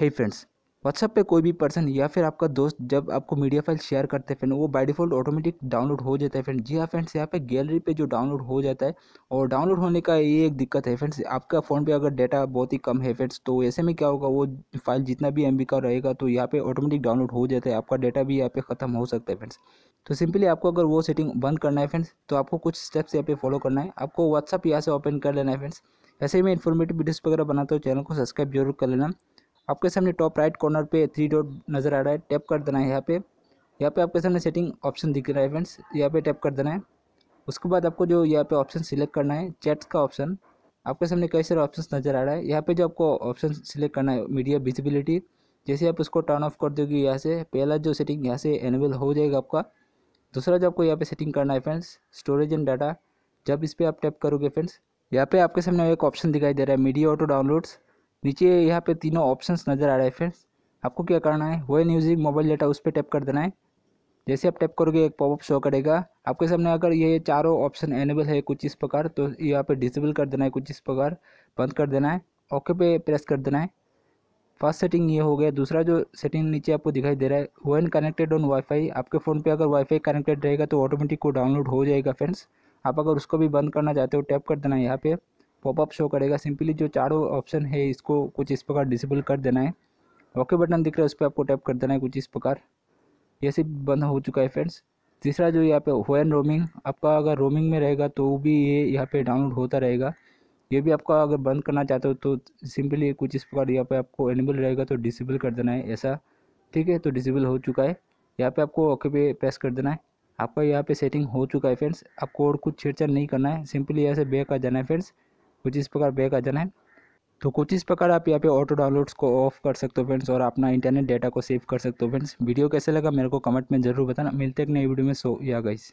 है hey friends WhatsApp पे कोई भी पर्सन या फिर आपका दोस्त जब आपको मीडिया फाइल शेयर करते हैं फ्रेंड वो बाय डिफ़ॉल्ट ऑटोमेटिक डाउनलोड हो जाता है फ्रेंड जी हाँ फ्रेंड्स यहाँ पे गैलरी पे जो डाउनलोड हो जाता है और डाउनलोड होने का ये एक दिक्कत है फ्रेंड्स आपका फ़ोन पे अगर डाटा बहुत ही कम है फ्रेंड्स तो ऐसे में क्या होगा वो फाइल जितना भी एम का रहेगा तो यहाँ पर ऑटोमेटिक डाउनलोड हो जाता है आपका डाटा भी यहाँ पर ख़त्म हो सकता है फ्रेंड्स तो सिंपली आपको अगर वो सेटिंग बंद करना है फ्रेंड्स तो आपको कुछ स्टेप्स यहाँ पे फॉलो करना है आपको व्हाट्सअप यहाँ से ओपन कर लेना है फ्रेंड्स ऐसे ही मैं इन्फॉर्मेटिव वीडियोस वगैरह बनाता हूँ चैनल को सब्सक्राइब जरूर कर लेना आपके सामने टॉप राइट कॉर्नर पे थ्री डॉट नज़र आ रहा है टैप कर देना है यहाँ पे यहाँ पे आपके सामने सेटिंग ऑप्शन दिख रहा है फ्रेंड्स यहाँ पे टैप कर देना है उसके बाद आपको जो यहाँ पे ऑप्शन सिलेक्ट करना है चैट्स का ऑप्शन आपके सामने कई सारे ऑप्शन नज़र आ रहा है यहाँ पे जो आपको ऑप्शन सिलेक्ट करना है मीडिया विजिबिलिटी जैसे आप उसको टर्न ऑफ कर दोगे यहाँ से पहला जो सेटिंग यहाँ से एनेबल हो जाएगा आपका दूसरा जो आपको यहाँ पे सेटिंग करना है फ्रेंड्स स्टोरेज एंड डाटा जब इस पर आप टैप करोगे फ्रेंड्स यहाँ पे आपके सामने एक ऑप्शन दिखाई दे रहा है मीडिया ऑटो डाउनलोड्स नीचे यहाँ पे तीनों ऑप्शंस नज़र आ रहे हैं फ्रेंड्स आपको क्या करना है वेन यूजिंग मोबाइल डाटा उस पर टैप कर देना है जैसे आप टैप करोगे एक पॉपअप शो करेगा आपके सामने अगर ये चारों ऑप्शन एनेबल है कुछ इस प्रकार तो यहाँ पे डिसेबल कर देना है कुछ इस प्रकार बंद कर देना है ओके पे प्रेस कर देना है फर्स्ट सेटिंग ये हो गया दूसरा जो सेटिंग नीचे आपको दिखाई दे रहा है एन कनेक्टेड ऑन वाईफाई आपके फ़ोन पे अगर वाईफाई कनेक्टेड रहेगा तो ऑटोमेटिक वो डाउनलोड हो जाएगा फ्रेंड्स आप अगर उसको भी बंद करना चाहते हो टैप कर देना है यहाँ पर पॉपअप शो करेगा सिंपली जो चारों ऑप्शन है इसको कुछ इस प्रकार डिसेबल कर देना है ओके बटन दिख रहा है उस पर आपको टैप कर देना है कुछ इस प्रकार ये सब बंद हो चुका है फ्रेंड्स तीसरा जो यहाँ पे होन रोमिंग आपका अगर रोमिंग में रहेगा तो भी ये यहाँ पे डाउनलोड होता रहेगा ये भी आपका अगर बंद करना चाहते हो तो सिंपली कुछ इस प्रकार यहाँ पे आपको एनेबल रहेगा तो डिसेबल कर देना है ऐसा ठीक है तो डिसेबल हो चुका है यहाँ पे आपको ओके पे प्रेस कर देना है आपका यहाँ पे सेटिंग हो चुका है फ्रेंड्स आपको और कुछ छेड़छाड़ नहीं करना है सिंपली यहाँ से बैक आ जाना है फ्रेंड्स कुछ इस प्रकार बैक आ जाना है तो कुछ इस प्रकार आप यहाँ पे ऑटो डाउनलोड्स को ऑफ कर सकते हो फ्रेंड्स और अपना इंटरनेट डेटा को सेव कर सकते हो फ्रेंड्स वीडियो कैसे लगा मेरे को कमेंट में जरूर बताना मिलते एक नई वीडियो में सो या गाइस